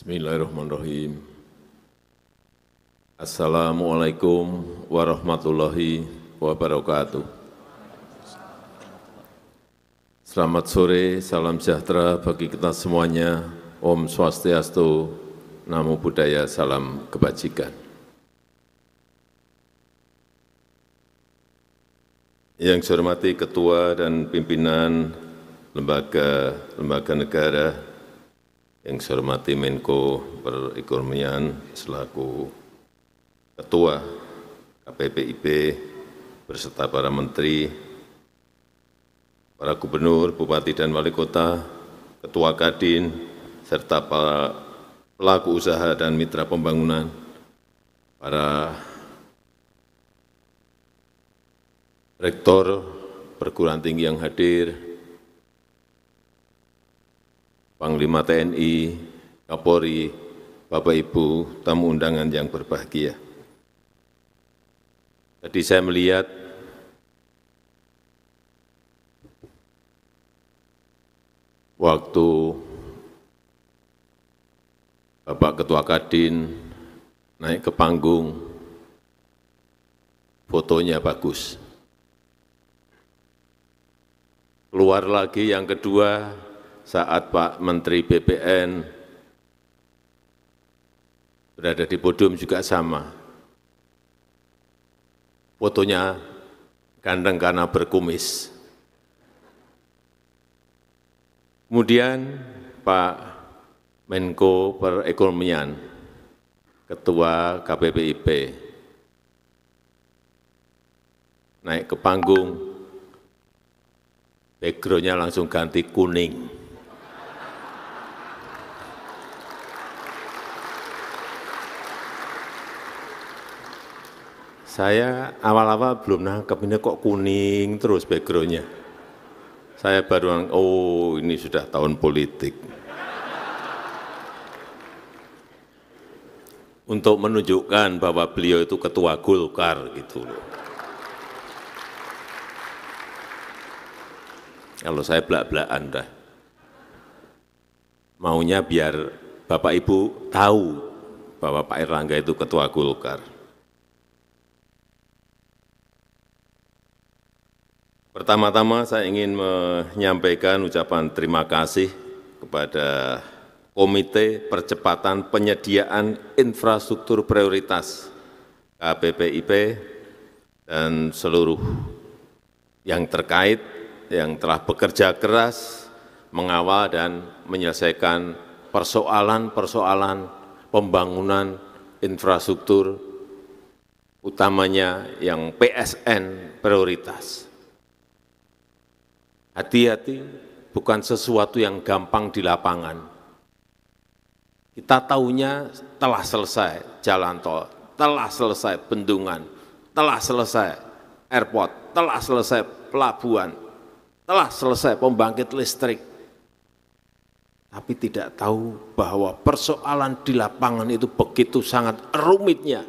Bismillahirrahmanirrahim. Assalamualaikum warahmatullahi wabarakatuh. Selamat sore, salam sejahtera bagi kita semuanya. Om Swastiastu, Namo Buddhaya, salam kebajikan. Yang saya hormati Ketua dan Pimpinan Lembaga-Lembaga Negara, yang saya hormati Menko Perekonomian selaku Ketua KPPIB berserta para menteri, para gubernur, bupati dan wali kota, ketua Kadin, serta para pelaku usaha dan mitra pembangunan, para rektor perguruan tinggi yang hadir, Panglima TNI, Kapolri, Bapak Ibu, tamu undangan yang berbahagia. Tadi saya melihat waktu Bapak Ketua Kadin naik ke panggung, fotonya bagus. Keluar lagi yang kedua, saat Pak Menteri BPN berada di podium juga sama. Fotonya ganteng karena berkumis. Kemudian Pak Menko Perekonomian, Ketua KPPIP, naik ke panggung, backgroundnya langsung ganti kuning. Saya awal-awal belum nangkep, ini kok kuning terus backgroundnya. Saya baru, oh ini sudah tahun politik. Untuk menunjukkan bahwa beliau itu ketua Golkar gitu loh. Kalau saya belak belak anda Maunya biar Bapak Ibu tahu bahwa Pak Erlangga itu ketua Golkar. pertama-tama saya ingin menyampaikan ucapan terima kasih kepada Komite Percepatan Penyediaan Infrastruktur Prioritas KPPIP dan seluruh yang terkait yang telah bekerja keras mengawal dan menyelesaikan persoalan-persoalan pembangunan infrastruktur utamanya yang PSN prioritas hati-hati bukan sesuatu yang gampang di lapangan. Kita tahunya telah selesai jalan tol, telah selesai bendungan, telah selesai airport, telah selesai pelabuhan, telah selesai pembangkit listrik. Tapi tidak tahu bahwa persoalan di lapangan itu begitu sangat rumitnya.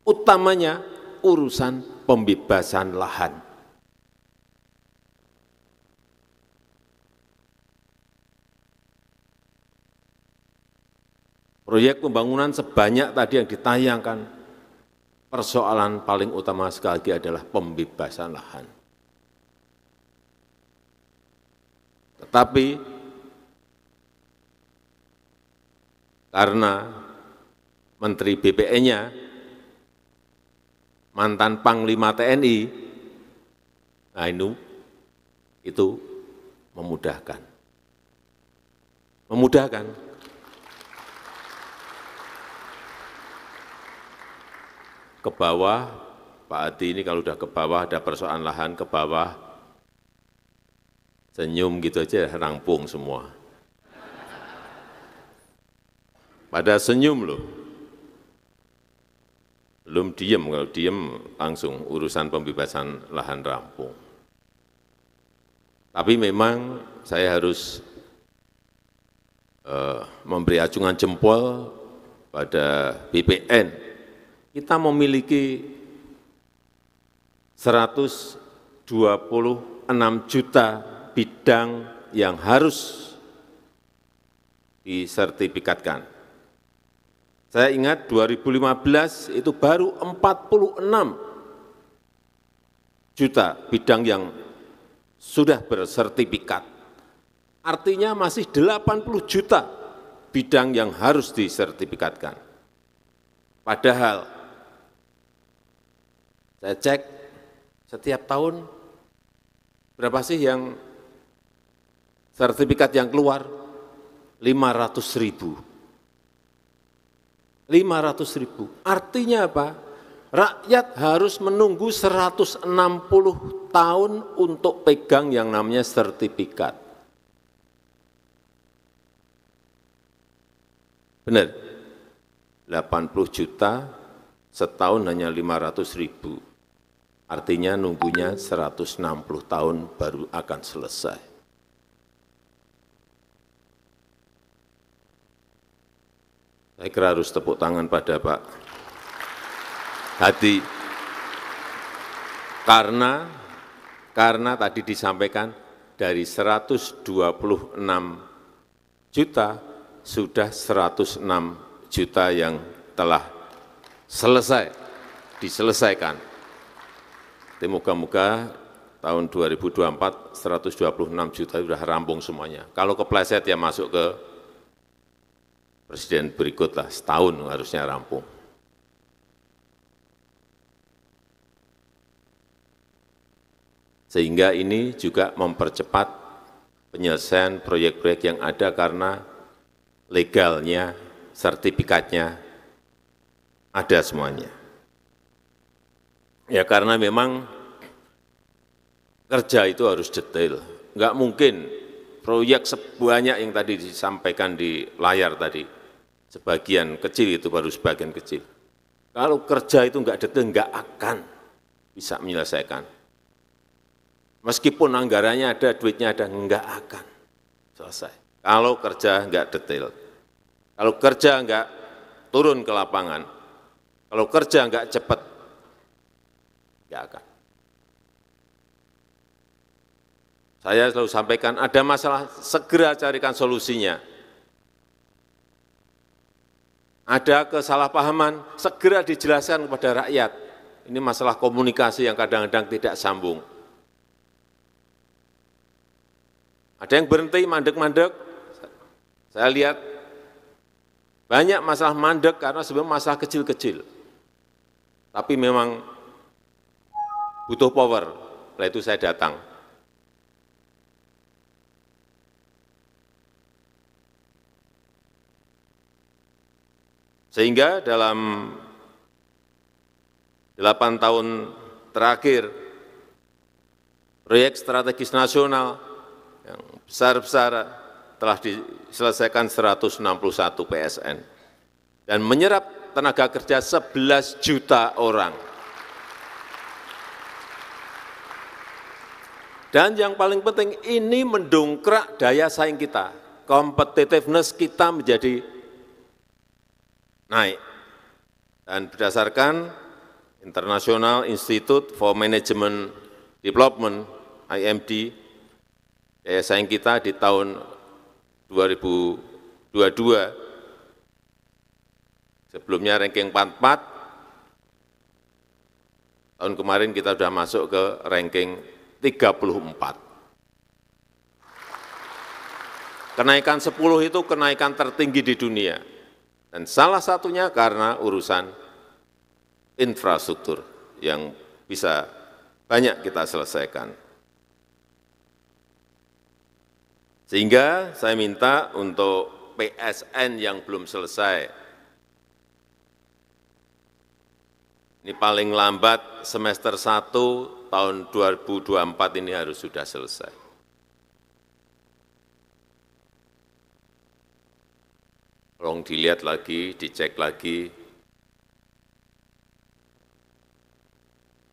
Utamanya urusan pembebasan lahan proyek pembangunan sebanyak tadi yang ditayangkan, persoalan paling utama sekali lagi adalah pembebasan lahan. Tetapi karena Menteri BPN-nya mantan Panglima TNI, nah ini itu memudahkan. Memudahkan. ke bawah, Pak Adi ini kalau sudah ke bawah, ada persoalan lahan ke bawah, senyum gitu aja rampung semua. Pada senyum loh. Belum diem, kalau diem langsung urusan pembebasan lahan rampung. Tapi memang saya harus uh, memberi acungan jempol pada BPN kita memiliki 126 juta bidang yang harus disertifikatkan. Saya ingat 2015 itu baru 46 juta bidang yang sudah bersertifikat. Artinya masih 80 juta bidang yang harus disertifikatkan. Padahal saya cek setiap tahun berapa sih yang sertifikat yang keluar? 500 ribu. 500 ribu. Artinya apa? Rakyat harus menunggu 160 tahun untuk pegang yang namanya sertifikat. Benar? 80 juta, setahun hanya 500 ribu. Artinya nunggunya 160 tahun baru akan selesai. Saya kira harus tepuk tangan pada Pak Hadi. Karena karena tadi disampaikan dari 126 juta sudah 106 juta yang telah selesai diselesaikan tapi moga-moga tahun 2024 126 juta sudah rampung semuanya. Kalau kepleset ya masuk ke presiden berikut lah, setahun harusnya rampung. Sehingga ini juga mempercepat penyelesaian proyek-proyek yang ada karena legalnya, sertifikatnya ada semuanya. Ya karena memang kerja itu harus detail. Enggak mungkin proyek sebanyak yang tadi disampaikan di layar tadi. Sebagian kecil itu baru sebagian kecil. Kalau kerja itu enggak detail, enggak akan bisa menyelesaikan. Meskipun anggarannya ada, duitnya ada, enggak akan selesai. Kalau kerja enggak detail. Kalau kerja enggak turun ke lapangan. Kalau kerja enggak cepat tidak akan. Saya selalu sampaikan, ada masalah, segera carikan solusinya. Ada kesalahpahaman, segera dijelaskan kepada rakyat. Ini masalah komunikasi yang kadang-kadang tidak sambung. Ada yang berhenti mandek-mandek, saya lihat banyak masalah mandek karena sebenarnya masalah kecil-kecil. Tapi memang butuh power. oleh itu saya datang. Sehingga dalam delapan tahun terakhir, proyek strategis nasional yang besar-besar telah diselesaikan 161 PSN dan menyerap tenaga kerja 11 juta orang. Dan yang paling penting ini mendongkrak daya saing kita, kompetitiveness kita menjadi naik. Dan berdasarkan International Institute for Management Development, IMD, daya saing kita di tahun 2022, sebelumnya ranking 44, tahun kemarin kita sudah masuk ke ranking Kenaikan 10 itu kenaikan tertinggi di dunia. Dan salah satunya karena urusan infrastruktur yang bisa banyak kita selesaikan. Sehingga saya minta untuk PSN yang belum selesai, ini paling lambat semester 1 tahun 2024 ini harus sudah selesai. Tolong dilihat lagi, dicek lagi.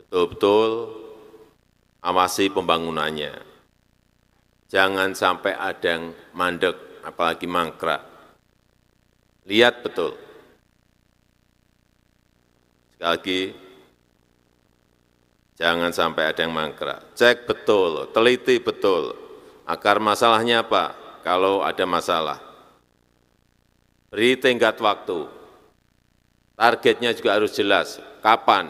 Betul-betul awasi pembangunannya. Jangan sampai ada yang mandek, apalagi mangkrak. Lihat betul. Sekali lagi, jangan sampai ada yang mangkrak. Cek betul, teliti betul. Akar masalahnya apa? Kalau ada masalah. Beri tenggat waktu. Targetnya juga harus jelas. Kapan?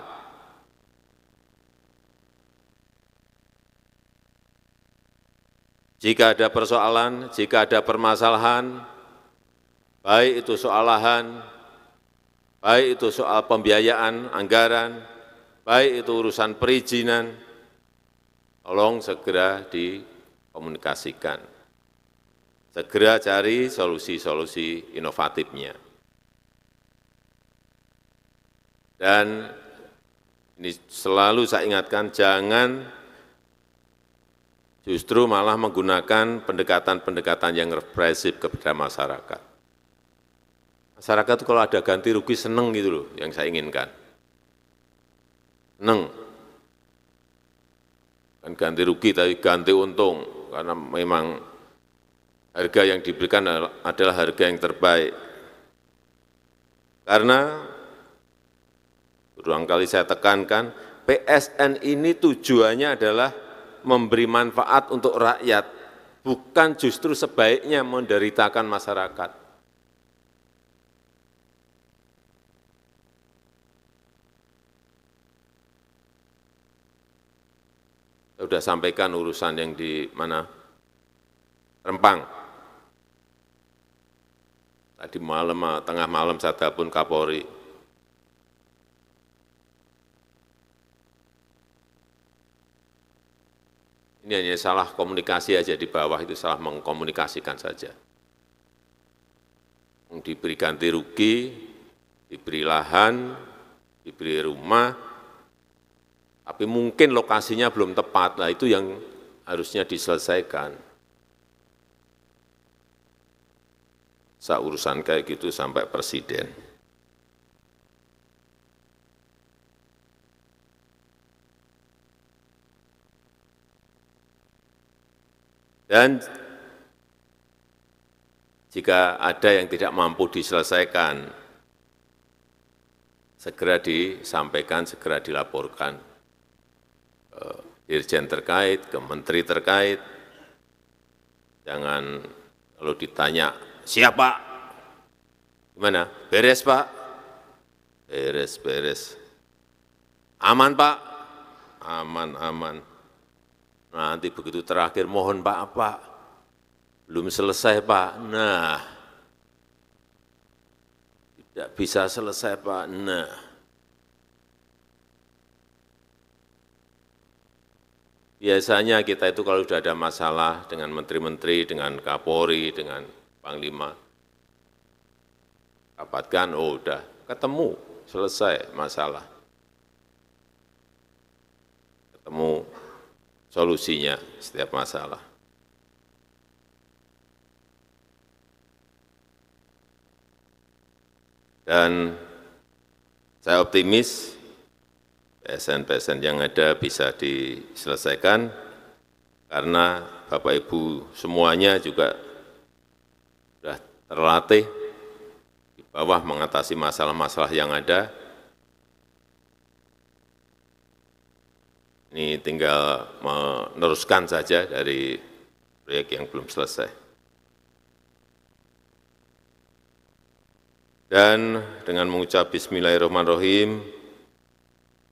Jika ada persoalan, jika ada permasalahan, baik itu soal lahan, baik itu soal pembiayaan, anggaran, baik itu urusan perizinan, tolong segera dikomunikasikan. Segera cari solusi-solusi inovatifnya. Dan ini selalu saya ingatkan, jangan justru malah menggunakan pendekatan-pendekatan yang represif kepada masyarakat. Masyarakat itu kalau ada ganti rugi seneng gitu loh yang saya inginkan. Seneng. Kan ganti rugi tapi ganti untung karena memang harga yang diberikan adalah harga yang terbaik. Karena berulang kali saya tekankan PSN ini tujuannya adalah memberi manfaat untuk rakyat, bukan justru sebaiknya menderitakan masyarakat. saya sudah sampaikan urusan yang di mana Rempang. Tadi malam, eh, tengah malam saya telepon Kapolri. Ini hanya salah komunikasi aja di bawah, itu salah mengkomunikasikan saja. Diberi ganti rugi, diberi lahan, diberi rumah, tapi mungkin lokasinya belum tepat, lah itu yang harusnya diselesaikan. Saya urusan kayak gitu sampai presiden. Dan jika ada yang tidak mampu diselesaikan, segera disampaikan, segera dilaporkan dirjen eh, terkait, ke menteri terkait. Jangan kalau ditanya, siapa, Gimana? Beres Pak? Beres, beres. Aman Pak? Aman, aman. Nanti begitu terakhir, mohon Pak apa? Belum selesai Pak. Nah, tidak bisa selesai Pak. Nah, biasanya kita itu kalau sudah ada masalah dengan menteri-menteri, dengan kapolri, dengan panglima, dapatkan, oh udah, ketemu, selesai masalah. Ketemu solusinya setiap masalah. Dan saya optimis PSN PSN yang ada bisa diselesaikan karena Bapak Ibu semuanya juga sudah terlatih di bawah mengatasi masalah-masalah yang ada. Ini tinggal meneruskan saja dari proyek yang belum selesai. Dan dengan mengucap bismillahirrahmanirrahim,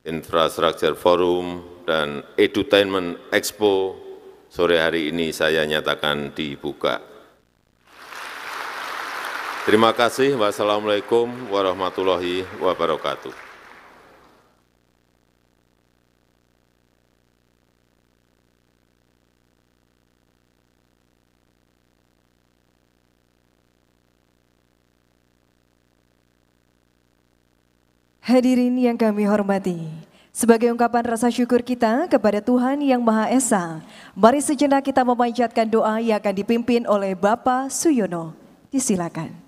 Infrastructure Forum, dan Edutainment Expo sore hari ini saya nyatakan dibuka. Terima kasih. Wassalamualaikum warahmatullahi wabarakatuh. Hadirin yang kami hormati, sebagai ungkapan rasa syukur kita kepada Tuhan Yang Maha Esa, mari sejenak kita memanjatkan doa yang akan dipimpin oleh Bapak Suyono. Disilakan.